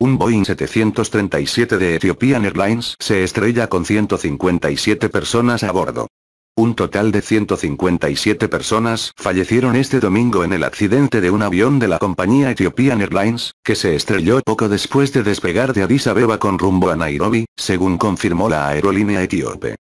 Un Boeing 737 de Ethiopian Airlines se estrella con 157 personas a bordo. Un total de 157 personas fallecieron este domingo en el accidente de un avión de la compañía Ethiopian Airlines, que se estrelló poco después de despegar de Addis Abeba con rumbo a Nairobi, según confirmó la aerolínea etíope.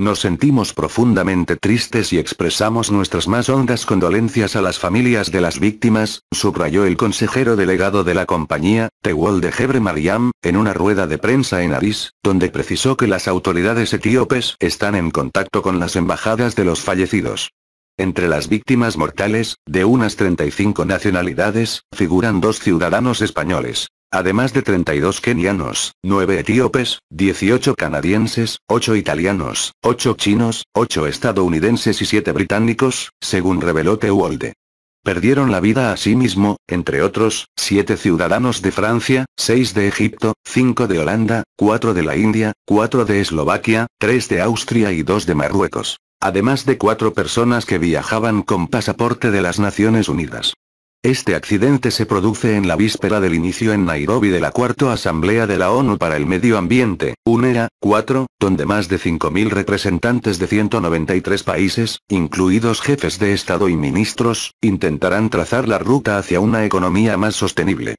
Nos sentimos profundamente tristes y expresamos nuestras más hondas condolencias a las familias de las víctimas, subrayó el consejero delegado de la compañía, Tewol de Hebre Mariam, en una rueda de prensa en Aris, donde precisó que las autoridades etíopes están en contacto con las embajadas de los fallecidos. Entre las víctimas mortales, de unas 35 nacionalidades, figuran dos ciudadanos españoles. Además de 32 kenianos, 9 etíopes, 18 canadienses, 8 italianos, 8 chinos, 8 estadounidenses y 7 británicos, según reveló Tewolde. Perdieron la vida asimismo, sí entre otros, 7 ciudadanos de Francia, 6 de Egipto, 5 de Holanda, 4 de la India, 4 de Eslovaquia, 3 de Austria y 2 de Marruecos. Además de 4 personas que viajaban con pasaporte de las Naciones Unidas. Este accidente se produce en la víspera del inicio en Nairobi de la Cuarta Asamblea de la ONU para el Medio Ambiente, UNEA, 4, donde más de 5.000 representantes de 193 países, incluidos jefes de Estado y ministros, intentarán trazar la ruta hacia una economía más sostenible.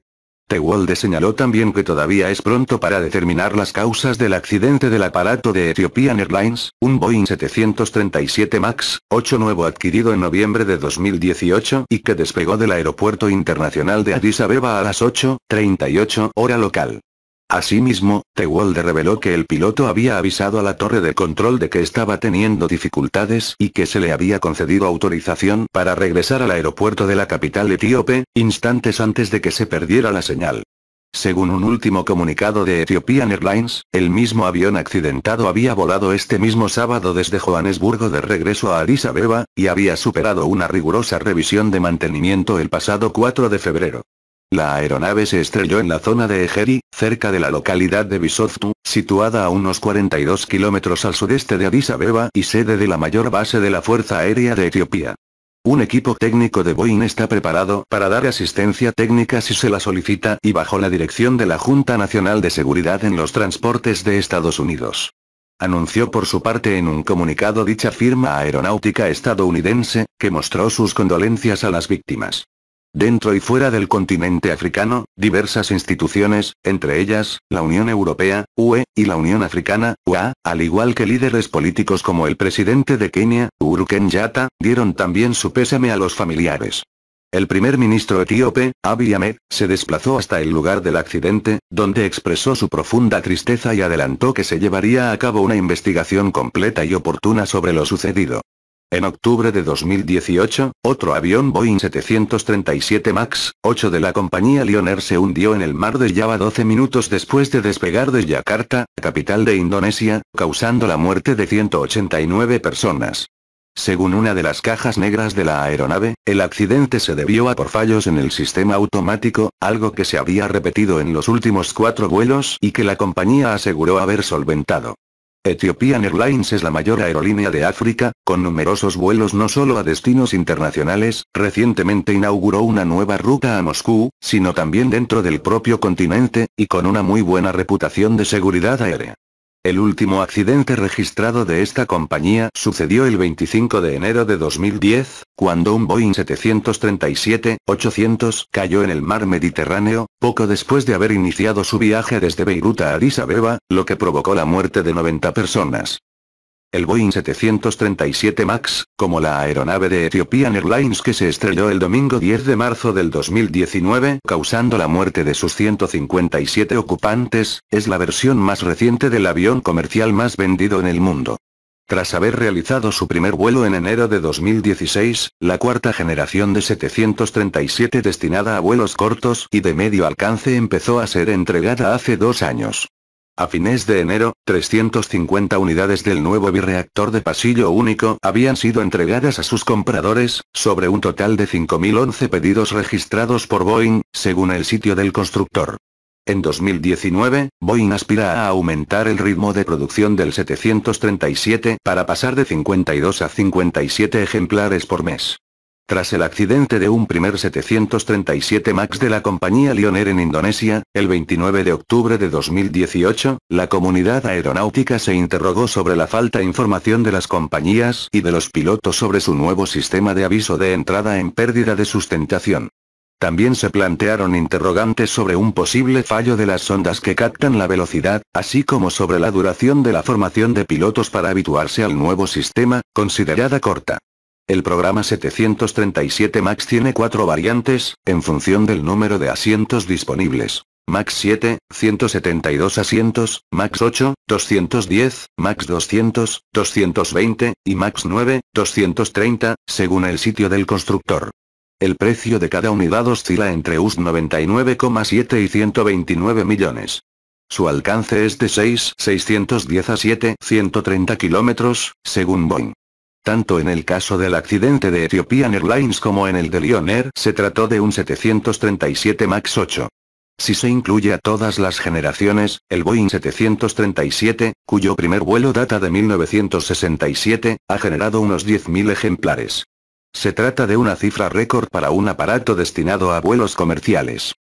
Este Walde señaló también que todavía es pronto para determinar las causas del accidente del aparato de Ethiopian Airlines, un Boeing 737 MAX 8 nuevo adquirido en noviembre de 2018 y que despegó del Aeropuerto Internacional de Addis Abeba a las 8.38 hora local. Asimismo, Tewolde reveló que el piloto había avisado a la torre de control de que estaba teniendo dificultades y que se le había concedido autorización para regresar al aeropuerto de la capital etíope, instantes antes de que se perdiera la señal. Según un último comunicado de Ethiopian Airlines, el mismo avión accidentado había volado este mismo sábado desde Johannesburgo de regreso a Addis Abeba, y había superado una rigurosa revisión de mantenimiento el pasado 4 de febrero. La aeronave se estrelló en la zona de Egeri, cerca de la localidad de Bisottu, situada a unos 42 kilómetros al sudeste de Addis Abeba y sede de la mayor base de la Fuerza Aérea de Etiopía. Un equipo técnico de Boeing está preparado para dar asistencia técnica si se la solicita y bajo la dirección de la Junta Nacional de Seguridad en los Transportes de Estados Unidos anunció por su parte en un comunicado dicha firma aeronáutica estadounidense, que mostró sus condolencias a las víctimas. Dentro y fuera del continente africano, diversas instituciones, entre ellas, la Unión Europea, UE, y la Unión Africana, UA, al igual que líderes políticos como el presidente de Kenia, Uhuru Kenyatta, dieron también su pésame a los familiares. El primer ministro etíope, Abiy Ahmed, se desplazó hasta el lugar del accidente, donde expresó su profunda tristeza y adelantó que se llevaría a cabo una investigación completa y oportuna sobre lo sucedido. En octubre de 2018, otro avión Boeing 737 MAX 8 de la compañía Lion Air se hundió en el mar de Java 12 minutos después de despegar de Yakarta, capital de Indonesia, causando la muerte de 189 personas. Según una de las cajas negras de la aeronave, el accidente se debió a por fallos en el sistema automático, algo que se había repetido en los últimos cuatro vuelos y que la compañía aseguró haber solventado. Ethiopian Airlines es la mayor aerolínea de África, con numerosos vuelos no solo a destinos internacionales, recientemente inauguró una nueva ruta a Moscú, sino también dentro del propio continente, y con una muy buena reputación de seguridad aérea. El último accidente registrado de esta compañía sucedió el 25 de enero de 2010, cuando un Boeing 737-800 cayó en el mar Mediterráneo, poco después de haber iniciado su viaje desde Beirut a Addis Abeba, lo que provocó la muerte de 90 personas. El Boeing 737 MAX, como la aeronave de Ethiopian Airlines que se estrelló el domingo 10 de marzo del 2019, causando la muerte de sus 157 ocupantes, es la versión más reciente del avión comercial más vendido en el mundo. Tras haber realizado su primer vuelo en enero de 2016, la cuarta generación de 737 destinada a vuelos cortos y de medio alcance empezó a ser entregada hace dos años. A fines de enero, 350 unidades del nuevo bireactor de pasillo único habían sido entregadas a sus compradores, sobre un total de 5.011 pedidos registrados por Boeing, según el sitio del constructor. En 2019, Boeing aspira a aumentar el ritmo de producción del 737 para pasar de 52 a 57 ejemplares por mes. Tras el accidente de un primer 737 MAX de la compañía Lion Air en Indonesia, el 29 de octubre de 2018, la comunidad aeronáutica se interrogó sobre la falta de información de las compañías y de los pilotos sobre su nuevo sistema de aviso de entrada en pérdida de sustentación. También se plantearon interrogantes sobre un posible fallo de las sondas que captan la velocidad, así como sobre la duración de la formación de pilotos para habituarse al nuevo sistema, considerada corta. El programa 737 MAX tiene cuatro variantes, en función del número de asientos disponibles. MAX 7, 172 asientos, MAX 8, 210, MAX 200, 220, y MAX 9, 230, según el sitio del constructor. El precio de cada unidad oscila entre US 99,7 y 129 millones. Su alcance es de 6,610 a 7 130 kilómetros, según Boeing. Tanto en el caso del accidente de Ethiopian Airlines como en el de Lion Air se trató de un 737 MAX 8. Si se incluye a todas las generaciones, el Boeing 737, cuyo primer vuelo data de 1967, ha generado unos 10.000 ejemplares. Se trata de una cifra récord para un aparato destinado a vuelos comerciales.